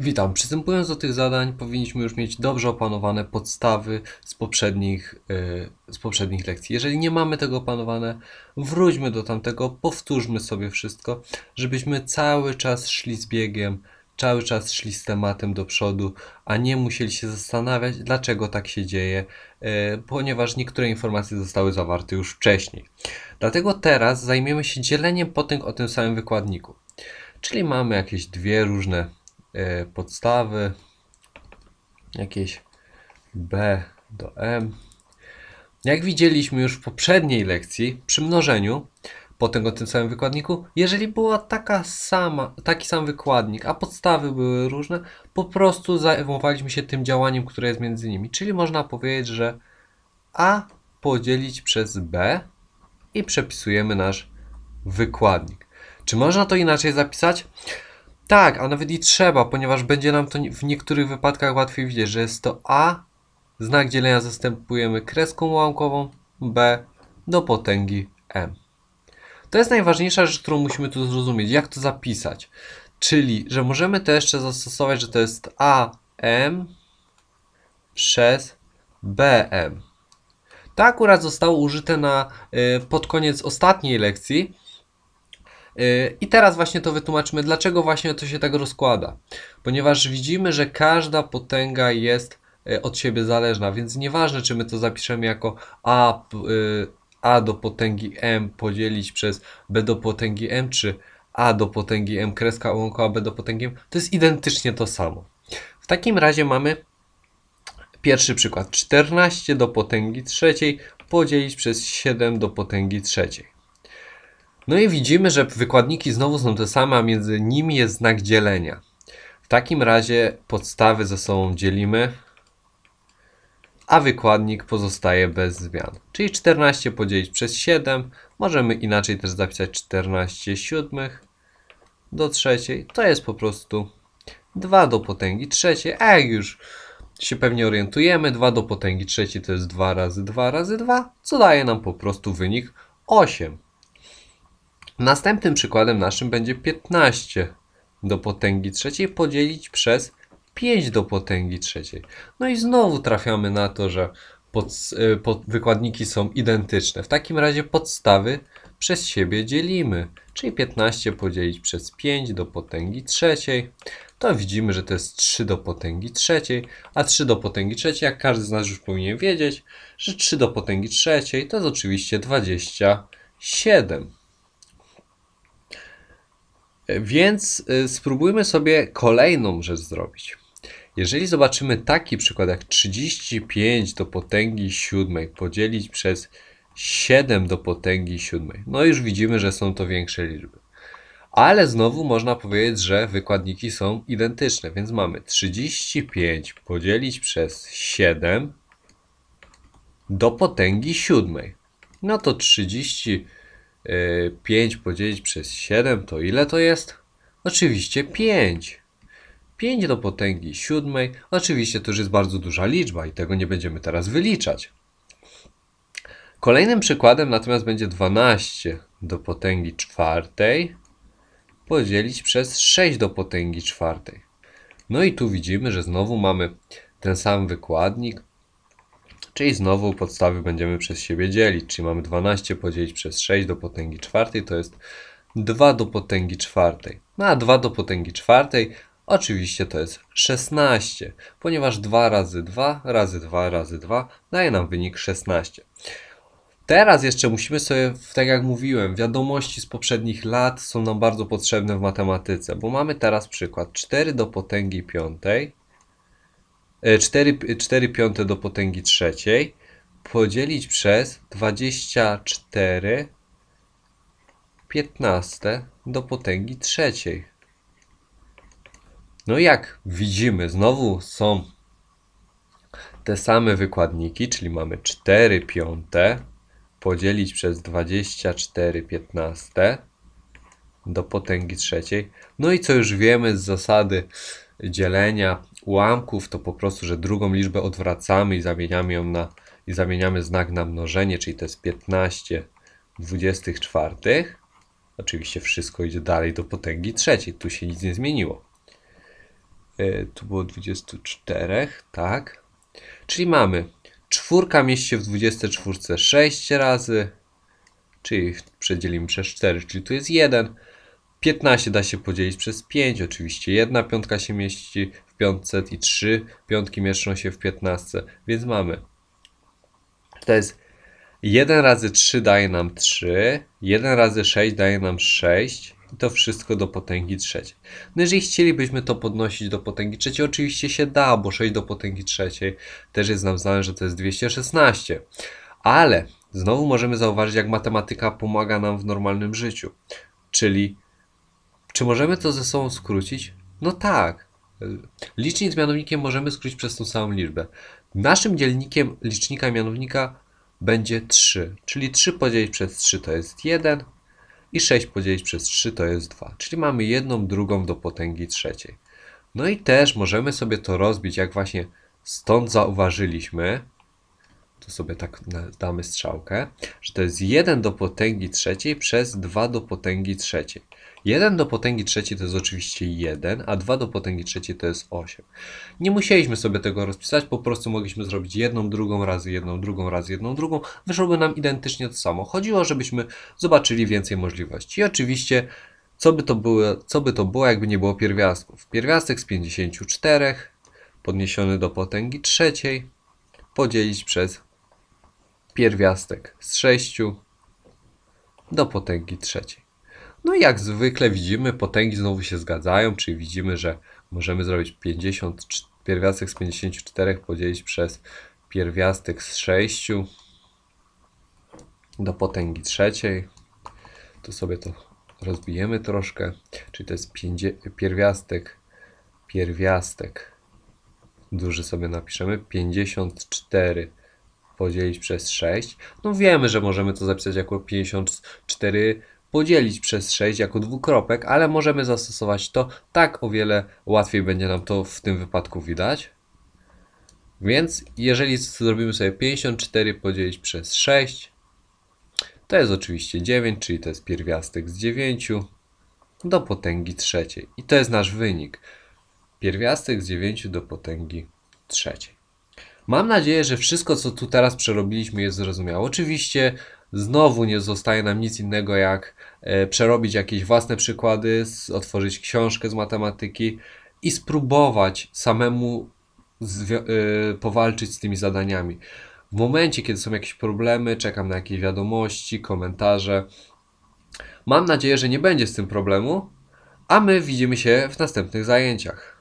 Witam. Przystępując do tych zadań powinniśmy już mieć dobrze opanowane podstawy z poprzednich, yy, z poprzednich lekcji. Jeżeli nie mamy tego opanowane, wróćmy do tamtego, powtórzmy sobie wszystko, żebyśmy cały czas szli z biegiem, cały czas szli z tematem do przodu, a nie musieli się zastanawiać, dlaczego tak się dzieje, yy, ponieważ niektóre informacje zostały zawarte już wcześniej. Dlatego teraz zajmiemy się dzieleniem potęg o tym samym wykładniku. Czyli mamy jakieś dwie różne E, podstawy, jakieś B do M. Jak widzieliśmy już w poprzedniej lekcji, przy mnożeniu, potem o tym samym wykładniku, jeżeli była taka sama, taki sam wykładnik, a podstawy były różne, po prostu zajmowaliśmy się tym działaniem, które jest między nimi. Czyli można powiedzieć, że A podzielić przez B i przepisujemy nasz wykładnik. Czy można to inaczej zapisać? Tak, a nawet i trzeba, ponieważ będzie nam to w niektórych wypadkach łatwiej widzieć, że jest to A, znak dzielenia zastępujemy kreską ułamkową, B do potęgi M. To jest najważniejsza rzecz, którą musimy tu zrozumieć, jak to zapisać. Czyli, że możemy to jeszcze zastosować, że to jest AM przez BM. To akurat zostało użyte na, y, pod koniec ostatniej lekcji, Y, I teraz właśnie to wytłumaczmy, dlaczego właśnie to się tak rozkłada. Ponieważ widzimy, że każda potęga jest y, od siebie zależna, więc nieważne, czy my to zapiszemy jako a, y, a do potęgi m podzielić przez b do potęgi m, czy a do potęgi m kreska łąka b do potęgi m, to jest identycznie to samo. W takim razie mamy pierwszy przykład. 14 do potęgi trzeciej podzielić przez 7 do potęgi trzeciej. No i widzimy, że wykładniki znowu są te same, a między nimi jest znak dzielenia. W takim razie podstawy ze sobą dzielimy, a wykładnik pozostaje bez zmian. Czyli 14 podzielić przez 7, możemy inaczej też zapisać 14 siódmych do trzeciej. To jest po prostu 2 do potęgi trzeciej, a jak już się pewnie orientujemy, 2 do potęgi trzeciej to jest 2 razy 2 razy 2, co daje nam po prostu wynik 8. Następnym przykładem naszym będzie 15 do potęgi trzeciej podzielić przez 5 do potęgi trzeciej. No i znowu trafiamy na to, że pod, y, pod wykładniki są identyczne. W takim razie podstawy przez siebie dzielimy, czyli 15 podzielić przez 5 do potęgi trzeciej. To widzimy, że to jest 3 do potęgi trzeciej, a 3 do potęgi trzeciej, jak każdy z nas już powinien wiedzieć, że 3 do potęgi trzeciej to jest oczywiście 27. Więc y, spróbujmy sobie kolejną rzecz zrobić. Jeżeli zobaczymy taki przykład jak 35 do potęgi 7 podzielić przez 7 do potęgi 7, no już widzimy, że są to większe liczby. Ale znowu można powiedzieć, że wykładniki są identyczne, więc mamy 35 podzielić przez 7 do potęgi 7. No to 35 5 y, podzielić przez 7 to ile to jest? Oczywiście 5. 5 do potęgi 7. Oczywiście to już jest bardzo duża liczba i tego nie będziemy teraz wyliczać. Kolejnym przykładem natomiast będzie 12 do potęgi 4 podzielić przez 6 do potęgi 4. No i tu widzimy, że znowu mamy ten sam wykładnik, Czyli znowu podstawy będziemy przez siebie dzielić, czyli mamy 12 podzielić przez 6 do potęgi czwartej, to jest 2 do potęgi czwartej. No a 2 do potęgi czwartej oczywiście to jest 16, ponieważ 2 razy 2 razy 2 razy 2 daje nam wynik 16. Teraz jeszcze musimy sobie, tak jak mówiłem, wiadomości z poprzednich lat są nam bardzo potrzebne w matematyce, bo mamy teraz przykład 4 do potęgi piątej 4, e, 4 piąte do potęgi trzeciej podzielić przez 24 15 do potęgi trzeciej. No jak widzimy, znowu są te same wykładniki, czyli mamy 4 piąte podzielić przez 24 15 do potęgi trzeciej. No i co już wiemy z zasady dzielenia ułamków, to po prostu, że drugą liczbę odwracamy i zamieniamy ją na i zamieniamy znak na mnożenie, czyli to jest 15 24. Oczywiście wszystko idzie dalej do potęgi trzeciej, tu się nic nie zmieniło. E, tu było 24, tak. Czyli mamy czwórka mieści się w 24 6 razy, czyli przedzielimy przez 4, czyli tu jest 1. 15 da się podzielić przez 5, oczywiście jedna piątka się mieści w piątce i 3 piątki mieszczą się w 15, więc mamy. To jest 1 razy 3 daje nam 3, 1 razy 6 daje nam 6 i to wszystko do potęgi trzeciej. No jeżeli chcielibyśmy to podnosić do potęgi trzeciej, oczywiście się da, bo 6 do potęgi trzeciej też jest nam znane, że to jest 216. Ale znowu możemy zauważyć, jak matematyka pomaga nam w normalnym życiu. Czyli czy możemy to ze sobą skrócić? No tak. Licznik z mianownikiem możemy skrócić przez tą samą liczbę. Naszym dzielnikiem licznika mianownika będzie 3, czyli 3 podzielić przez 3 to jest 1 i 6 podzielić przez 3 to jest 2, czyli mamy jedną drugą do potęgi trzeciej. No i też możemy sobie to rozbić, jak właśnie stąd zauważyliśmy, to sobie tak damy strzałkę, że to jest 1 do potęgi trzeciej przez 2 do potęgi trzeciej. 1 do potęgi trzeciej to jest oczywiście 1, a 2 do potęgi trzeciej to jest 8. Nie musieliśmy sobie tego rozpisać, po prostu mogliśmy zrobić jedną, drugą razy jedną, drugą razy jedną, drugą. Wyszłoby nam identycznie to samo. Chodziło, żebyśmy zobaczyli więcej możliwości. I oczywiście, co by to było, co by to było jakby nie było pierwiastków? Pierwiastek z 54 podniesiony do potęgi trzeciej podzielić przez pierwiastek z 6 do potęgi trzeciej. No i jak zwykle widzimy, potęgi znowu się zgadzają, czyli widzimy, że możemy zrobić 50, pierwiastek z 54 podzielić przez pierwiastek z 6 do potęgi trzeciej. Tu sobie to rozbijemy troszkę, czyli to jest pierwiastek, pierwiastek, duży sobie napiszemy, 54 podzielić przez 6. No wiemy, że możemy to zapisać jako 54 podzielić przez 6 jako dwukropek, ale możemy zastosować to tak o wiele łatwiej będzie nam to w tym wypadku widać. Więc jeżeli zrobimy sobie 54 podzielić przez 6, to jest oczywiście 9, czyli to jest pierwiastek z 9 do potęgi trzeciej. I to jest nasz wynik. Pierwiastek z 9 do potęgi trzeciej. Mam nadzieję, że wszystko, co tu teraz przerobiliśmy, jest zrozumiałe. Oczywiście znowu nie zostaje nam nic innego, jak e, przerobić jakieś własne przykłady, otworzyć książkę z matematyki i spróbować samemu e, powalczyć z tymi zadaniami. W momencie, kiedy są jakieś problemy, czekam na jakieś wiadomości, komentarze. Mam nadzieję, że nie będzie z tym problemu, a my widzimy się w następnych zajęciach.